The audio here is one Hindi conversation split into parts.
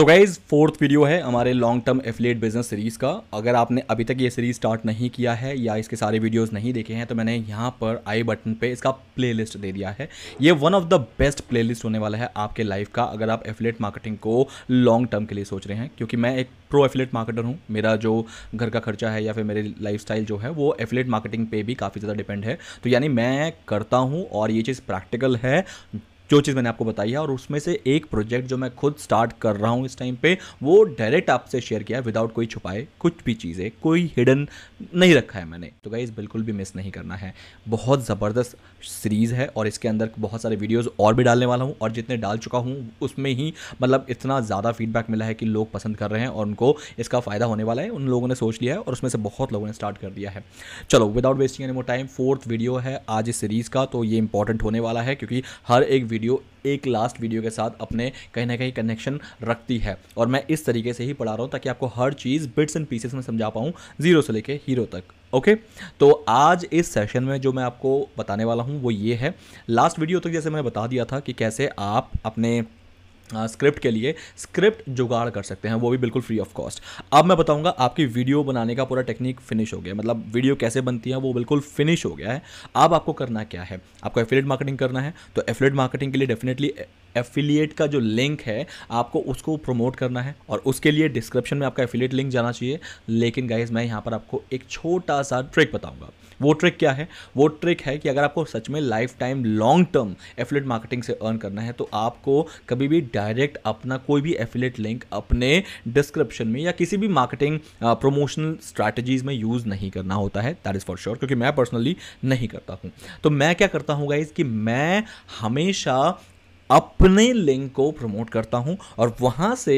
सो गाइज फोर्थ वीडियो है हमारे long term affiliate business series का अगर आपने अभी तक ये सीरीज़ स्टार्ट नहीं किया है या इसके सारे वीडियोस नहीं देखे हैं तो मैंने यहाँ पर आई बटन पे इसका प्लेलिस्ट दे दिया है ये one of the best playlist होने वाला है आपके लाइफ का अगर आप एफिलेट मार्केटिंग को लॉन्ग टर्म के लिए सोच रहे हैं क्योंकि मैं एक प्रो एफिलेट मार्केटर हूँ मेरा जो घर का खर्चा है या फिर मेरी लाइफ जो है वो एफिलेट मार्केटिंग पे भी काफ़ी ज़्यादा डिपेंड है तो यानी मैं करता हूँ और ये चीज़ प्रैक्टिकल है जो चीज़ मैंने आपको बताई है और उसमें से एक प्रोजेक्ट जो मैं खुद स्टार्ट कर रहा हूँ इस टाइम पे वो डायरेक्ट आपसे शेयर किया विदाउट कोई छुपाए कुछ भी चीज़ें कोई हिडन नहीं रखा है मैंने तो गई बिल्कुल भी मिस नहीं करना है बहुत ज़बरदस्त सीरीज़ है और इसके अंदर बहुत सारे वीडियोज़ और भी डालने वाला हूँ और जितने डाल चुका हूँ उसमें ही मतलब इतना ज़्यादा फीडबैक मिला है कि लोग पसंद कर रहे हैं और उनको इसका फ़ायदा होने वाला है उन लोगों ने सोच लिया है और उसमें से बहुत लोगों ने स्टार्ट कर दिया है चलो without wasting any more time fourth video है आज इस सीरीज़ का तो ये इंपॉर्टेंट होने वाला है क्योंकि हर एक वीडियो वीडियो एक लास्ट वीडियो के साथ अपने कहीं ना कहीं कनेक्शन रखती है और मैं इस तरीके से ही पढ़ा रहा हूँ ताकि आपको हर चीज़ बिट्स एंड पीसेस में समझा पाऊँ जीरो से लेके हीरो तक ओके तो आज इस सेशन में जो मैं आपको बताने वाला हूँ वो ये है लास्ट वीडियो तक जैसे मैंने बता दिया था कि कैसे आप अपने स्क्रिप्ट हाँ, के लिए स्क्रिप्ट जुगाड़ कर सकते हैं वो भी बिल्कुल फ्री ऑफ कॉस्ट अब मैं बताऊंगा आपकी वीडियो बनाने का पूरा टेक्निक फिनिश हो गया मतलब वीडियो कैसे बनती है वो बिल्कुल फिनिश हो गया है अब आपको करना क्या है आपको एफिलेट मार्केटिंग करना है तो एफिलेट मार्केटिंग के लिए डेफिनेटली एफिलिएट का जो लिंक है आपको उसको प्रमोट करना है और उसके लिए डिस्क्रिप्शन में आपका एफिलिएट लिंक जाना चाहिए लेकिन गाइज मैं यहाँ पर आपको एक छोटा सा ट्रिक बताऊँगा वो ट्रिक क्या है वो ट्रिक है कि अगर आपको सच में lifetime long term affiliate marketing से अर्न करना है तो आपको कभी भी डायरेक्ट अपना कोई भी एफिलेट लिंक अपने डिस्क्रिप्शन में या किसी भी मार्केटिंग प्रमोशनल स्ट्रैटेजीज में यूज़ नहीं करना होता है दैट इज़ फॉर श्योर क्योंकि मैं पर्सनली नहीं करता हूँ तो मैं क्या करता हूँ गाइज कि मैं हमेशा अपने लिंक को प्रमोट करता हूँ और वहाँ से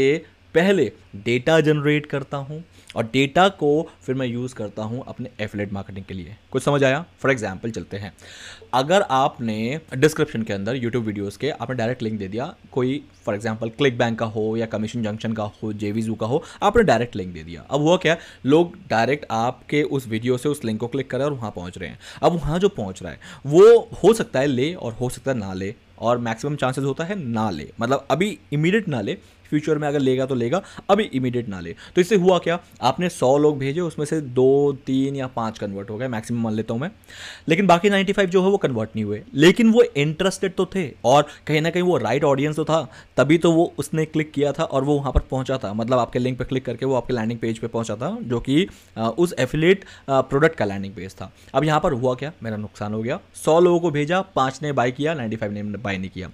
पहले डेटा जनरेट करता हूँ और डेटा को फिर मैं यूज़ करता हूँ अपने एफिलेट मार्केटिंग के लिए कुछ समझ आया फॉर एग्जाम्पल चलते हैं अगर आपने डिस्क्रिप्शन के अंदर यूट्यूब वीडियोज़ के आपने डायरेक्ट लिंक दे दिया कोई फॉर एग्जाम्पल क्लिक बैंक का हो या कमीशन जंक्शन का हो ज़ू का हो आपने डायरेक्ट लिंक दे दिया अब वो क्या लोग डायरेक्ट आपके उस वीडियो से उस लिंक को क्लिक करें और वहाँ पहुँच रहे हैं अब वहाँ जो पहुँच रहा है वो हो सकता है ले और हो सकता है ना ले और मैक्सिमम चांसेस होता है ना ले मतलब अभी इमीडिएट ना ले फ्यूचर में अगर लेगा तो लेगा अभी इमीडिएट ना ले तो इससे हुआ क्या आपने सौ लोग भेजे उसमें से दो तीन या पाँच कन्वर्ट हो गए मैक्सिमम मान लेता हूं मैं लेकिन बाकी नाइन्टी फाइव जो है वो कन्वर्ट नहीं हुए लेकिन वो इंटरेस्टेड तो थे और कहीं ना कहीं वो राइट ऑडियंस तो था तभी तो वो उसने क्लिक किया था और वो वहां पर पहुंचा था मतलब आपके लिंक पर क्लिक करके वो आपके लैंडिंग पेज पर पे था जो कि उस एफिलेट प्रोडक्ट का लैंडिंग पेज था अब यहाँ पर हुआ क्या मेरा नुकसान हो गया सौ लोगों को भेजा पाँच ने बाय किया नाइन्टी फाइव ने बाय नहीं किया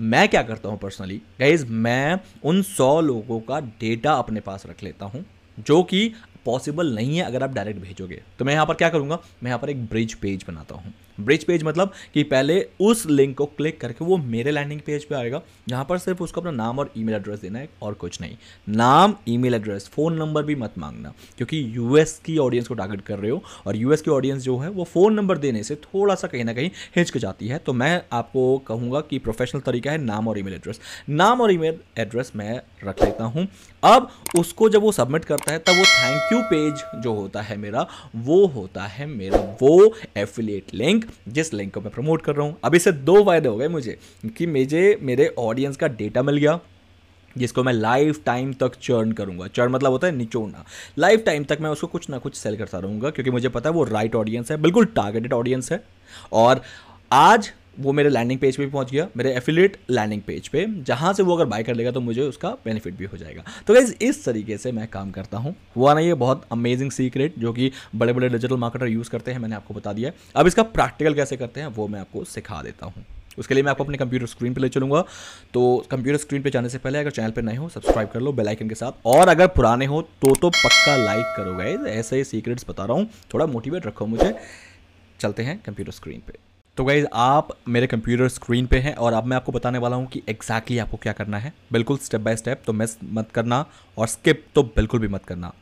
मैं क्या करता हूँ पर्सनली गाइज मैं उन सौ लोगों का डेटा अपने पास रख लेता हूँ जो कि पॉसिबल नहीं है अगर आप डायरेक्ट भेजोगे तो मैं यहाँ पर क्या करूँगा मैं यहाँ पर एक ब्रिज पेज बनाता हूँ ब्रिज पेज मतलब कि पहले उस लिंक को क्लिक करके वो मेरे लैंडिंग पेज पे आएगा यहाँ पर सिर्फ उसको अपना नाम और ईमेल एड्रेस देना है और कुछ नहीं नाम ईमेल एड्रेस फ़ोन नंबर भी मत मांगना क्योंकि यूएस की ऑडियंस को टारगेट कर रहे हो और यूएस की ऑडियंस जो है वो फ़ोन नंबर देने से थोड़ा सा कहीं ना कहीं हिचक जाती है तो मैं आपको कहूँगा कि प्रोफेशनल तरीका है नाम और ईमेल एड्रेस नाम और ई एड्रेस मैं रख लेता हूँ अब उसको जब वो सबमिट करता है तब वो थैंक यू पेज जो होता है मेरा वो होता है मेरा वो एफिलेट लिंक लिंक जिस लिंक को मैं प्रमोट कर रहा हूँ अभी से दो फायदे हो गए मुझे कि मुझे मेरे ऑडियंस का डेटा मिल गया जिसको मैं लाइफ टाइम तक चर्न करूंगा चर्न मतलब होता है निचोड़ना लाइफ टाइम तक मैं उसको कुछ ना कुछ सेल करता रहूंगा क्योंकि मुझे पता है वो राइट right ऑडियंस है बिल्कुल टारगेटेड ऑडियंस है और आज वो मेरे लैंडिंग पेज पे भी पहुंच गया मेरे एफिलेट लैंडिंग पेज पे जहाँ से वो अगर बाय कर लेगा तो मुझे उसका बेनिफिट भी हो जाएगा तो गाइज इस तरीके से मैं काम करता हूँ हुआ ना ये बहुत अमेजिंग सीक्रेट जो कि बड़े बड़े डिजिटल मार्केटर यूज़ करते हैं मैंने आपको बता दिया अब इसका प्रैक्टिकल कैसे करते हैं वो मैं आपको सिखा देता हूँ उसके लिए मैं आपको अपने कंप्यूटर स्क्रीन पर ले चलूंगा तो कंप्यूटर स्क्रीन पर जाने से पहले अगर चैनल पर नए हो सब्सक्राइब कर लो बेल आइकन के साथ और अगर पुराने हो तो तो पक्का लाइक करो गाइज ऐसे ही सीक्रेट्स बता रहा हूँ थोड़ा मोटिवेट रखो मुझे चलते हैं कंप्यूटर स्क्रीन पर तो गाइज आप मेरे कंप्यूटर स्क्रीन पे हैं और अब मैं आपको बताने वाला हूँ कि एग्जैक्टली exactly आपको क्या करना है बिल्कुल स्टेप बाय स्टेप तो मिस मत करना और स्किप तो बिल्कुल भी मत करना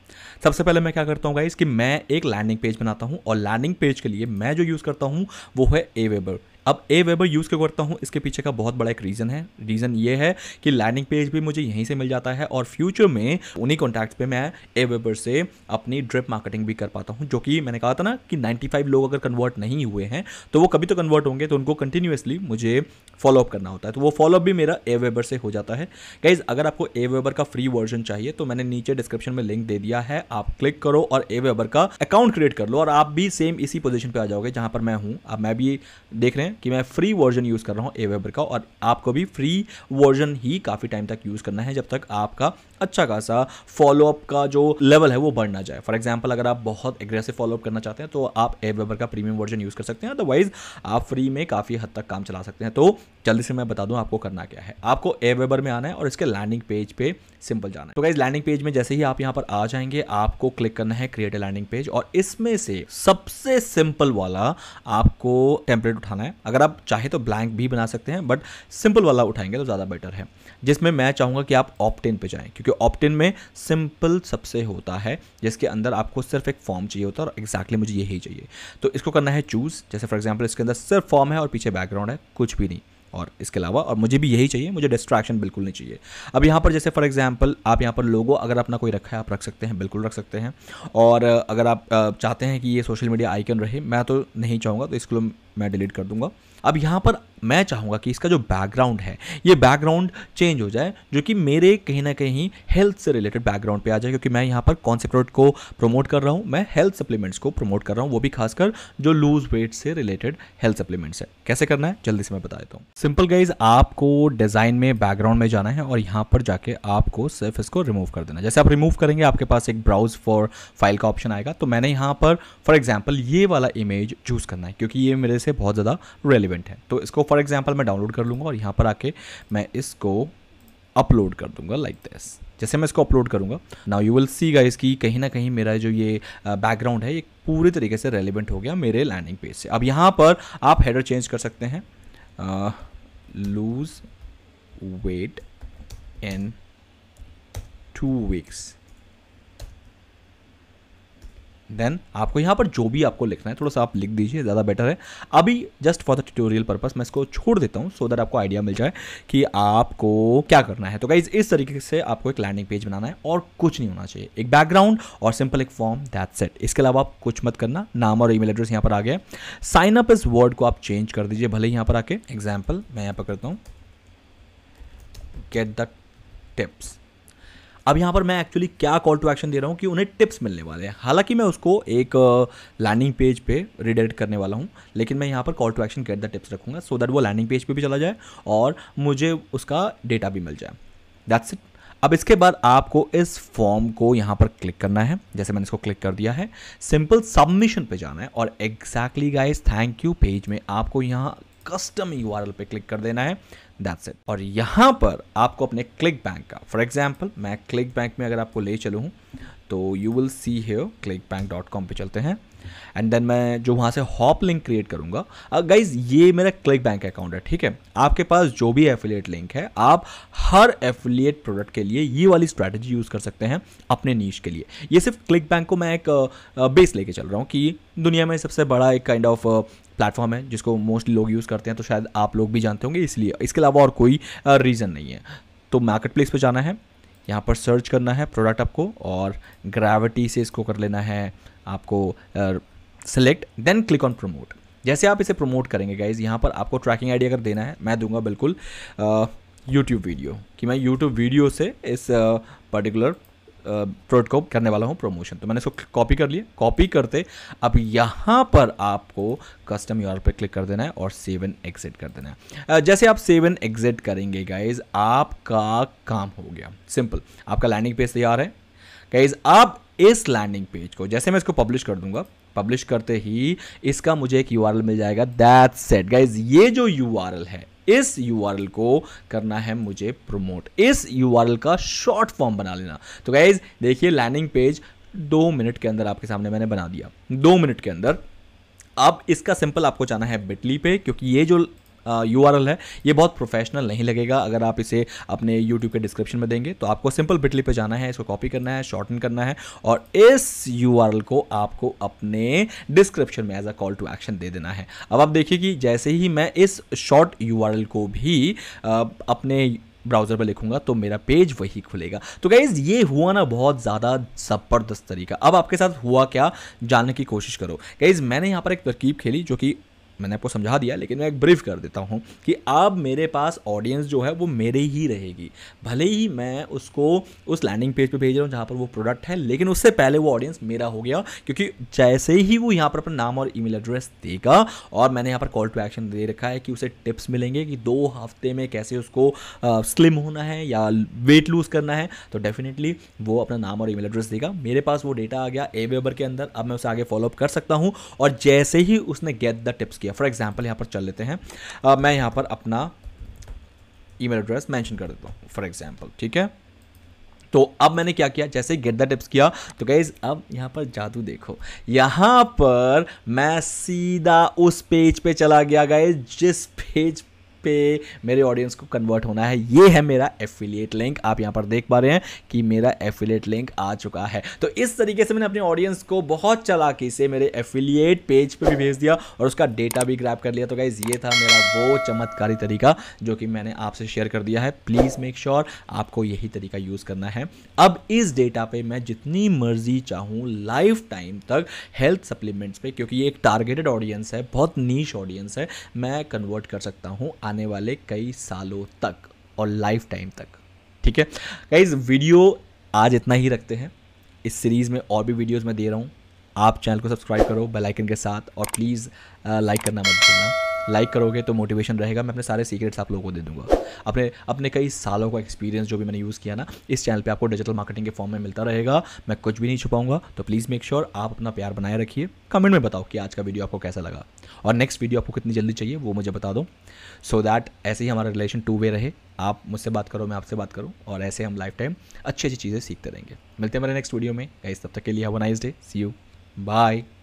सबसे पहले मैं क्या करता हूँ गाइज कि मैं एक लैंडिंग पेज बनाता हूँ और लैंडिंग पेज के लिए मैं जो यूज़ करता हूँ वो है ए वेबर अब ए वेबर यूज़ क्यों करता हूँ इसके पीछे का बहुत बड़ा एक रीज़न है रीज़न ये है कि लैंडिंग पेज भी मुझे यहीं से मिल जाता है और फ्यूचर में उन्हीं कॉन्टैक्ट्स पे मैं ए वेबर से अपनी ड्रिप मार्केटिंग भी कर पाता हूँ जो कि मैंने कहा था ना कि 95 लोग अगर कन्वर्ट नहीं हुए हैं तो वो कभी तो कन्वर्ट होंगे तो उनको कंटिन्यूसली मुझे फॉलोअप करना होता है तो वो फॉलोअप भी मेरा ए वेबर से हो जाता है गाइज अगर आपको ए वेबर का फ्री वर्जन चाहिए तो मैंने नीचे डिस्क्रिप्शन में लिंक दे दिया है आप क्लिक करो और ए वेबर का अकाउंट क्रिएट कर लो और आप भी सेम इसी पोजिशन पर आ जाओगे जहाँ पर मैं हूँ अब मैं भी देख रहे हैं हैं कि मैं फ्री वर्जन यूज़ कर रहा हूँ एवेबर का और आपको भी फ्री वर्जन ही काफ़ी टाइम तक यूज़ करना है जब तक आपका अच्छा खासा फॉलोअप का जो लेवल है वो बढ़ ना जाए फॉर एग्जाम्पल अगर आप बहुत एग्रेसिव फॉलोअप करना चाहते हैं तो आप एवेबर का प्रीमियम वर्जन यूज़ कर सकते हैं अदरवाइज आप फ्री में काफ़ी हद तक काम चला सकते हैं तो जल्दी से मैं बता दूं आपको करना क्या है आपको एवेबर में आना है और इसके लैंडिंग पेज पे सिंपल जाना है तो गाइज लैंडिंग पेज में जैसे ही आप यहाँ पर आ जाएंगे आपको क्लिक करना है क्रिएट ए लैंडिंग पेज और इसमें से सबसे सिंपल वाला आपको टेम्पलेट उठाना है अगर आप चाहे तो ब्लैंक भी बना सकते हैं बट सिंपल वाला उठाएंगे तो ज़्यादा बेटर है जिसमें मैं चाहूंगा कि आप ऑप्टेन पे जाए क्योंकि क्योंकि ऑप्टिन में सिंपल सबसे होता है जिसके अंदर आपको सिर्फ एक फॉर्म चाहिए होता है और exactly मुझे यही चाहिए तो इसको करना है चूज़ जैसे फॉर एग्जाम्पल इसके अंदर सिर्फ फॉर्म है और पीछे बैकग्राउंड है कुछ भी नहीं और इसके अलावा और मुझे भी यही चाहिए मुझे डिस्ट्रैक्शन बिल्कुल नहीं चाहिए अब यहाँ पर जैसे फॉर एग्जांपल आप यहाँ पर लोगो अगर अपना कोई रखा है आप रख सकते हैं बिल्कुल रख सकते हैं और अगर आप चाहते हैं कि ये सोशल मीडिया आइकन रहे मैं तो नहीं चाहूँगा तो इसको मैं डिलीट कर दूँगा अब यहाँ पर मैं चाहूँगा कि इसका जो बैकग्राउंड है ये बैकग्राउंड चेंज हो जाए जो कि मेरे कहीं ना कहीं हेल्थ से रिलेटेड बैकग्राउंड पे आ जाए क्योंकि मैं यहाँ पर कौन से प्रोडक्ट को प्रमोट कर रहा हूँ मैं हेल्थ सप्लीमेंट्स को प्रमोट कर रहा हूँ वो भी खासकर जो लूज वेट से रिलेटेड हेल्थ सप्लीमेंट्स है कैसे करना है जल्दी से मैं बता देता हूँ सिंपल गाइज आपको डिज़ाइन में बैकग्राउंड में जाना है और यहाँ पर जाके आपको सिर्फ इसको रिमूव कर देना जैसे आप रिमूव करेंगे आपके पास एक ब्राउज फॉर फाइल का ऑप्शन आएगा तो मैंने यहाँ पर फॉर एग्जाम्पल ये वाला इमेज चूज़ करना है क्योंकि ये मेरे से बहुत ज़्यादा रेलिवेंट इवेंट है तो इसको फॉर एग्जाम्पल मैं डाउनलोड कर लूँगा और यहाँ पर आके मैं इसको अपलोड कर दूंगा लाइक like दिस जैसे मैं इसको अपलोड करूंगा now you will see guys कि कहीं ना कहीं मेरा जो ये बैकग्राउंड है ये पूरी तरीके से रेलिवेंट हो गया मेरे लैंडिंग पेज से अब यहाँ पर आप हेडर चेंज कर सकते हैं lose weight in two weeks then आपको यहाँ पर जो भी आपको लिखना है थोड़ा सा आप लिख दीजिए ज़्यादा बेटर है अभी just for the tutorial purpose मैं इसको छोड़ देता हूँ सो दैट आपको आइडिया मिल जाए कि आपको क्या करना है तो गाइज इस तरीके से आपको एक लैंडिंग पेज बनाना है और कुछ नहीं होना चाहिए एक बैकग्राउंड और सिंपल एक फॉर्म दैट सेट इसके अलावा आप कुछ मत करना नाम और ईमेल एड्रेस यहाँ पर आ गया साइन अप इस वर्ड को आप चेंज कर दीजिए भले ही यहाँ पर आके एग्जाम्पल मैं यहाँ पर करता हूँ गेट द टिप्स अब यहाँ पर मैं एक्चुअली क्या कॉल टू एक्शन दे रहा हूँ कि उन्हें टिप्स मिलने वाले हैं हालांकि मैं उसको एक लैंडिंग पेज पे रिडेक्ट करने वाला हूँ लेकिन मैं यहाँ पर call to action get the tips रखूँगा सो दैट वो लैंडिंग पेज पर भी चला जाए और मुझे उसका डेटा भी मिल जाए दैट्स इट अब इसके बाद आपको इस फॉर्म को यहाँ पर क्लिक करना है जैसे मैंने इसको क्लिक कर दिया है सिंपल सबमिशन पे जाना है और exactly guys thank you page में आपको यहाँ कस्टम यू पे क्लिक कर देना है दैट्स इट और यहाँ पर आपको अपने क्लिक बैंक का फॉर एग्जाम्पल मैं क्लिक बैंक में अगर आपको ले चलूँ तो you will see here ClickBank dot com पर चलते हैं एंड देन मैं जो वहाँ से हॉप लिंक क्रिएट करूँगा गाइज ये मेरा क्लिक बैंक अकाउंट है ठीक है आपके पास जो भी एफिलिएट लिंक है आप हर एफिलिएट प्रोडक्ट के लिए ये वाली स्ट्रैटेजी यूज़ कर सकते हैं अपने नीच के लिए ये सिर्फ क्लिक बैंक को मैं एक बेस लेके चल रहा हूँ कि दुनिया में सबसे बड़ा एक काइंड ऑफ प्लेटफॉर्म है जिसको मोस्टली लोग यूज़ करते हैं तो शायद आप लोग भी जानते होंगे इसलिए इसके अलावा और कोई रीज़न नहीं है तो मार्केट प्लेस पर जाना है यहाँ पर सर्च करना है प्रोडक्ट आपको और ग्रेविटी से इसको कर लेना है आपको select then click on promote जैसे आप इसे प्रमोट करेंगे गाइज यहाँ पर आपको ट्रैकिंग आईडी अगर देना है मैं दूंगा बिल्कुल यूट्यूब वीडियो कि मैं यूट्यूब वीडियो से इस पर्टिकुलर प्रोडक्ट को करने वाला हूँ प्रमोशन तो मैंने इसको कॉपी कर लिया कॉपी करते अब यहाँ पर आपको कस्टम यू पे क्लिक कर देना है और सेव एंड एग्जिट कर देना है जैसे आप सेव एंड एग्जिट करेंगे गाइज आपका काम हो गया सिंपल आपका लैंडिंग पेज तैयार है गाइज आप इस लैंडिंग पेज को जैसे मैं इसको पब्लिश कर दूंगा पब्लिश करते ही इसका मुझे एक यू मिल जाएगा दैट सेट गाइज ये जो यू है इस यूआरएल को करना है मुझे प्रमोट इस यूआरएल का शॉर्ट फॉर्म बना लेना तो गाइज देखिए लैंडिंग पेज दो मिनट के अंदर आपके सामने मैंने बना दिया दो मिनट के अंदर अब इसका सिंपल आपको जाना है बिटली पे क्योंकि ये जो यू है ये बहुत प्रोफेशनल नहीं लगेगा अगर आप इसे अपने यूट्यूब के डिस्क्रिप्शन में देंगे तो आपको सिंपल बिटली पे जाना है इसको कॉपी करना है शॉर्टन करना है और इस यू को आपको अपने डिस्क्रिप्शन में as a call to action दे देना है अब आप देखिए कि जैसे ही मैं इस शॉर्ट यू को भी आ, अपने ब्राउज़र पर लिखूंगा तो मेरा पेज वही खुलेगा तो गाइज ये हुआ ना बहुत ज़्यादा ज़बरदस्त तरीका अब आपके साथ हुआ क्या जानने की कोशिश करो गाइज मैंने यहाँ पर एक तरकीब खेली जो कि मैंने आपको समझा दिया लेकिन मैं एक ब्रीफ कर देता हूँ कि अब मेरे पास ऑडियंस जो है वो मेरे ही रहेगी भले ही मैं उसको उस लैंडिंग पेज पे भेज रहा हूँ जहाँ पर वो प्रोडक्ट है लेकिन उससे पहले वो ऑडियंस मेरा हो गया क्योंकि जैसे ही वो यहाँ पर अपना नाम और ईमेल एड्रेस देगा और मैंने यहाँ पर कॉल टू एक्शन दे रखा है कि उसे टिप्स मिलेंगे कि दो हफ्ते में कैसे उसको स्लिम होना है या वेट लूज़ करना है तो डेफिनेटली वो अपना नाम और ईमेल एड्रेस देगा मेरे पास वो डेटा आ गया ए के अंदर अब मैं उसे आगे फॉलोअप कर सकता हूँ और जैसे ही उसने गेट द टिप्स किया किया फॉर एग्जाम्पल यहाँ पर चल लेते हैं आ, मैं यहाँ पर अपना ईमेल एड्रेस मेंशन कर देता हूँ फॉर एग्जाम्पल ठीक है तो अब मैंने क्या किया जैसे गेट द टिप्स किया तो गाइज अब यहाँ पर जादू देखो यहाँ पर मैं सीधा उस पेज पे चला गया गाइज जिस पेज पे मेरे ऑडियंस को कन्वर्ट होना है ये है मेरा एफिलिएट लिंक आप यहाँ पर देख पा रहे हैं कि मेरा एफिलिएट लिंक आ चुका है तो इस तरीके से मैंने अपने ऑडियंस को बहुत चलाकी से मेरे एफिलिएट पेज पर पे भी भेज दिया और उसका डेटा भी ग्रैप कर लिया तो गाइज ये था मेरा वो चमत्कारी तरीका जो कि मैंने आपसे शेयर कर दिया है प्लीज़ मेक श्योर आपको यही तरीका यूज़ करना है अब इस डेटा पे मैं जितनी मर्जी चाहूँ लाइफ टाइम तक हेल्थ सप्लीमेंट्स पे क्योंकि ये एक टारगेटेड ऑडियंस है बहुत नीच ऑडियंस है मैं कन्वर्ट कर सकता हूँ आने वाले कई सालों तक और लाइफ टाइम तक ठीक है गाइज वीडियो आज इतना ही रखते हैं इस सीरीज़ में और भी वीडियोज़ मैं दे रहा हूँ आप चैनल को सब्सक्राइब करो बेल आइकन के साथ और प्लीज़ लाइक करना मत भूलना लाइक करोगे तो मोटिवेशन रहेगा मैं अपने सारे सीक्रेट्स आप लोगों को दे दूंगा अपने अपने कई सालों का एक्सपीरियंस जो भी मैंने यूज़ किया ना इस चैनल पर आपको डिजिटल मार्केटिंग के फॉर्म में मिलता रहेगा मैं कुछ भी नहीं छुपाऊंगा तो प्लीज़ मेक श्योर आप अपना प्यार बनाए रखिए कमेंट में बताओ कि आज का वीडियो आपको कैसा लगा और नेक्स्ट वीडियो आपको कितनी जल्दी चाहिए वो मुझे बता दो सो दैट ऐसे ही हमारा रिलेशन टू वे रहे आप मुझसे बात करो मैं आपसे बात करूँ और ऐसे हम लाइफ टाइम अच्छी अच्छी चीज़ें सीखते रहेंगे मिलते हैं मेरे नेक्स्ट वीडियो में इस तब तक के लिए have nice day see you bye